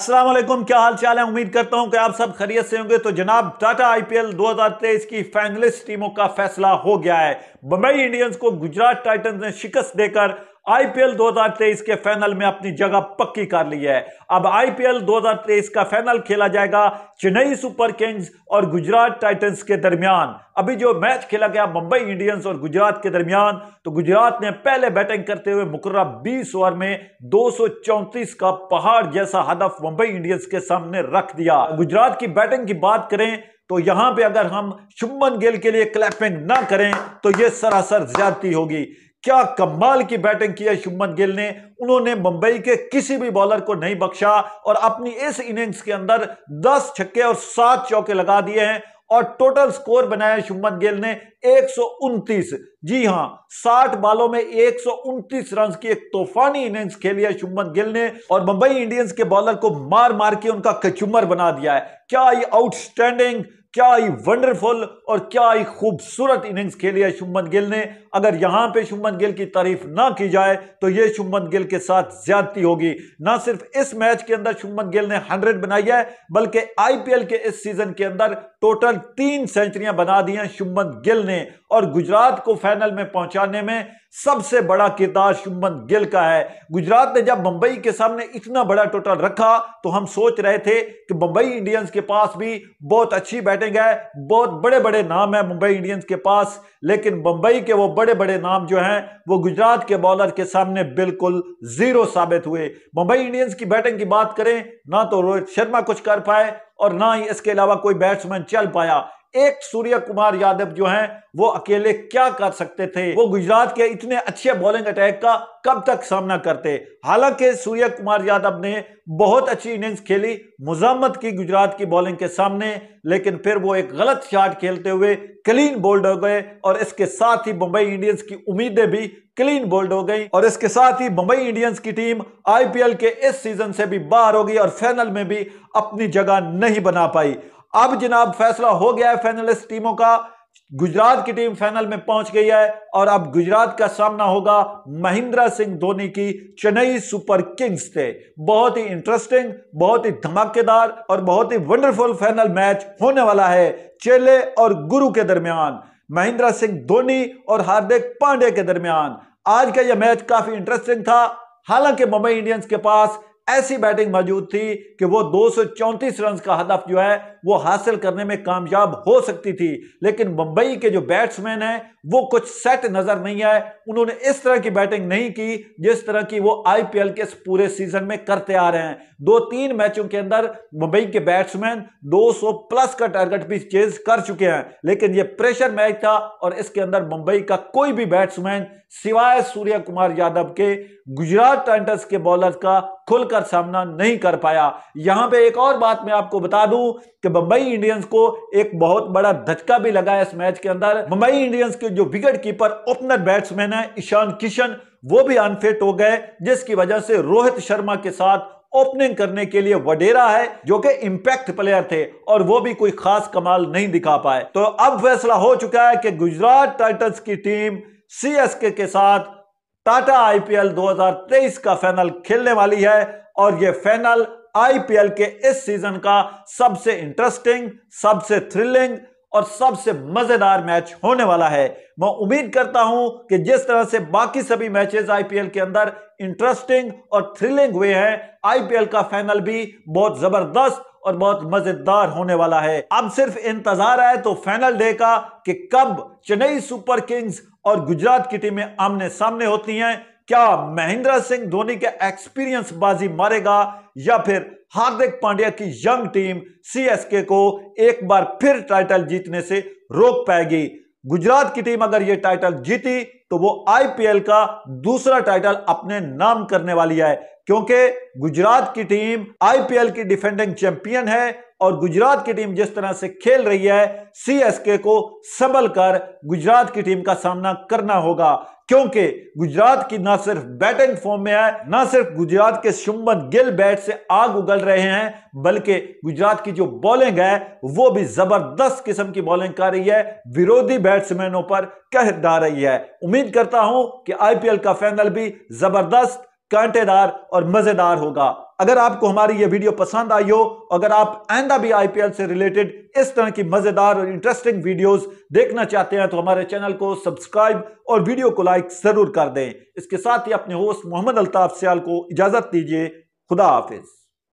असलम क्या हाल चाल है उम्मीद करता हूं कि आप सब खरीत से होंगे तो जनाब टाटा आईपीएल 2023 की फाइनलिस्ट टीमों का फैसला हो गया है मुंबई इंडियंस को गुजरात टाइटंस ने शिकस्त देकर आईपीएल 2023 के फाइनल में अपनी जगह पक्की कर ली है अब आईपीएल 2023 का फाइनल खेला जाएगा चेन्नई सुपर किंग्स और गुजरात टाइटंस के दरमियान अभी जो मैच खेला गया मुंबई इंडियंस और गुजरात के दरमियान तो गुजरात ने पहले बैटिंग करते हुए मुकर्रा 20 ओवर में दो का पहाड़ जैसा हदफ मुंबई इंडियंस के सामने रख दिया गुजरात की बैटिंग की बात करें तो यहां पे अगर हम शुभमन गेल के लिए क्लैपिंग ना करें तो यह सरासर ज्यादती होगी क्या कमाल की बैटिंग किया है शुभमन गिल ने उन्होंने मुंबई के किसी भी बॉलर को नहीं बख्शा और अपनी इस इनिंग्स के अंदर 10 छक्के और 7 चौके लगा दिए हैं और टोटल स्कोर बनाया शुभमन गिल ने एक जी हां 60 बालों में एक रन की एक तूफानी इनिंग्स खेली है शुभमन गिल ने और मुंबई इंडियंस के बॉलर को मार मार के उनका कचुमर बना दिया है क्या ये आउटस्टैंडिंग क्या ही वंडरफुल और क्या ही खूबसूरत इनिंग्स खेली है शुभमन गिल ने अगर यहां पे शुभमन गिल की तारीफ ना की जाए तो ये शुभमन गिल के साथ ज्यादती होगी ना सिर्फ इस मैच के अंदर शुभमन गिल ने 100 बनाई है बल्कि आईपीएल के इस सीजन के अंदर टोटल तीन सेंचुरियां बना दी हैं शुभमन गिल ने और गुजरात को फाइनल में पहुंचाने में सबसे बड़ा किरदार शुभमन गिल का है गुजरात ने जब मुंबई के सामने इतना बड़ा टोटल रखा तो हम सोच रहे थे कि मुंबई इंडियंस के पास भी बहुत अच्छी बैटिंग बैटिंग है बहुत बड़े बड़े नाम है मुंबई इंडियंस के पास लेकिन मुंबई के वो बड़े बड़े नाम जो हैं वो गुजरात के बॉलर के सामने बिल्कुल जीरो साबित हुए मुंबई इंडियंस की बैटिंग की बात करें ना तो रोहित शर्मा कुछ कर पाए और ना ही इसके अलावा कोई बैट्समैन चल पाया एक सूर्य कुमार यादव जो हैं वो अकेले क्या कर सकते थे वो गुजरात के इतने अच्छे बॉलिंग अटैक का कब तक सामना करते हालांकि सूर्य कुमार यादव ने बहुत अच्छी इनिंग्स खेली मुजम्मत की गुजरात की बॉलिंग के सामने लेकिन फिर वो एक गलत शॉट खेलते हुए क्लीन बोल्ड हो गए और इसके साथ ही मुंबई इंडियंस की उम्मीदें भी क्लीन बोल्ड हो गई और इसके साथ ही मुंबई इंडियंस की टीम आईपीएल के इस सीजन से भी बाहर हो गई और फाइनल में भी अपनी जगह नहीं बना पाई अब जनाब फैसला हो गया है फाइनलिस्ट टीमों का गुजरात की टीम फाइनल में पहुंच गई है और अब गुजरात का सामना होगा महिंद्रा सिंह धोनी की चेन्नई सुपर किंग्स से बहुत ही इंटरेस्टिंग बहुत ही धमाकेदार और बहुत ही वंडरफुल फाइनल मैच होने वाला है चेले और गुरु के दरमियान महिंद्रा सिंह धोनी और हार्दिक पांडे के दरमियान आज का यह मैच काफी इंटरेस्टिंग था हालांकि मुंबई इंडियंस के पास ऐसी बैटिंग मौजूद थी कि वो दो रन का हदफ जो है वो हासिल करने में कामयाब हो सकती थी लेकिन मुंबई के जो बैट्समैन हैं वो कुछ सेट नजर नहीं आए उन्होंने इस तरह की बैटिंग नहीं की जिस तरह की वो आईपीएल के पूरे सीजन में करते आ रहे हैं दो तीन मैचों के अंदर मुंबई के बैट्समैन 200 प्लस का टारगेट भी चेज कर चुके हैं लेकिन ये प्रेशर मैच था और इसके अंदर मुंबई का कोई भी बैट्समैन सिवाय सूर्य कुमार यादव के गुजरात टाइटर्स के बॉलर का खुलकर सामना नहीं कर पाया यहां पे एक और बात मैं आपको बता दूं कि बंबई इंडियंस को एक बहुत बड़ा धचका भी लगा इस मैच के अंदर मुंबई इंडियंस के जो विकेट कीपर ओपनर बैट्समैन है ईशान किशन वो भी अनफिट हो गए जिसकी वजह से रोहित शर्मा के साथ ओपनिंग करने के लिए वडेरा है जो कि इंपैक्ट प्लेयर थे और वो भी कोई खास कमाल नहीं दिखा पाए तो अब फैसला हो चुका है कि गुजरात टाइटंस की टीम सीएसके के साथ टाटा आईपीएल 2023 का फाइनल खेलने वाली है और ये फाइनल आईपीएल के इस सीजन का सबसे इंटरेस्टिंग सबसे थ्रिलिंग और सबसे मजेदार मैच होने वाला है मैं उम्मीद करता हूं कि जिस तरह से बाकी सभी मैचेस आईपीएल के अंदर इंटरेस्टिंग और थ्रिलिंग हुए हैं आईपीएल का फाइनल भी बहुत जबरदस्त और बहुत मजेदार होने वाला है अब सिर्फ इंतजार है तो फाइनल डे का कि कब चेन्नई सुपर किंग्स और गुजरात की टीमें आमने सामने होती हैं क्या महेंद्र सिंह धोनी के एक्सपीरियंस बाजी मारेगा या फिर हार्दिक पांड्या की यंग टीम सीएसके को एक बार फिर टाइटल जीतने से रोक पाएगी गुजरात की टीम अगर यह टाइटल जीती तो वो आईपीएल का दूसरा टाइटल अपने नाम करने वाली है क्योंकि गुजरात की टीम आईपीएल की डिफेंडिंग चैंपियन है और गुजरात की टीम जिस तरह से खेल रही है सीएसके को संभल कर गुजरात की टीम का सामना करना होगा क्योंकि गुजरात की ना सिर्फ बैटिंग फॉर्म में है ना सिर्फ गुजरात के शुम्बन गिल बैट से आग उगल रहे हैं बल्कि गुजरात की जो बॉलिंग है वो भी जबरदस्त किस्म की बॉलिंग कर रही है विरोधी बैट्समैनों पर कह डा रही है उम्मीद करता हूं कि आईपीएल का फाइनल भी जबरदस्त कांटेदार और मजेदार होगा अगर आपको हमारी ये वीडियो पसंद आई हो अगर आप आइंदा भी आईपीएल से रिलेटेड इस तरह की मजेदार और इंटरेस्टिंग वीडियोस देखना चाहते हैं तो हमारे चैनल को सब्सक्राइब और वीडियो को लाइक जरूर कर दें इसके साथ ही अपने होस्ट मोहम्मद अल्ताफ सियाल को इजाजत दीजिए खुदा हाफिज